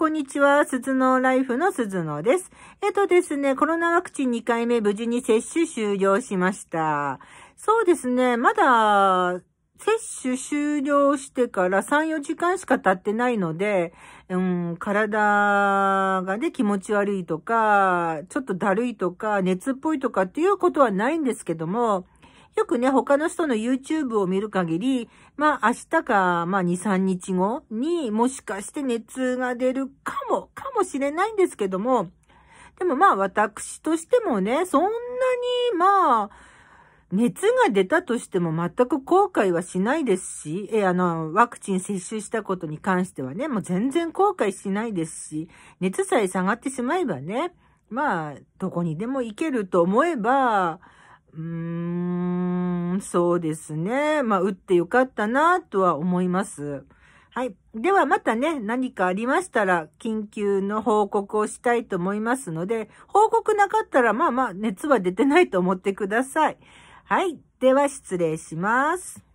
こんにちは。鈴のライフの鈴野です。えっとですね、コロナワクチン2回目無事に接種終了しました。そうですね、まだ接種終了してから3、4時間しか経ってないので、うん、体がね、気持ち悪いとか、ちょっとだるいとか、熱っぽいとかっていうことはないんですけども、よくね、他の人の YouTube を見る限り、まあ明日か、まあ2、3日後にもしかして熱が出るかも、かもしれないんですけども、でもまあ私としてもね、そんなに、まあ、熱が出たとしても全く後悔はしないですし、え、あの、ワクチン接種したことに関してはね、もう全然後悔しないですし、熱さえ下がってしまえばね、まあ、どこにでも行けると思えば、うーん、そうですね。まあ、打ってよかったなとは思います。はい。ではまたね、何かありましたら、緊急の報告をしたいと思いますので、報告なかったら、まあまあ、熱は出てないと思ってください。はい。では失礼します。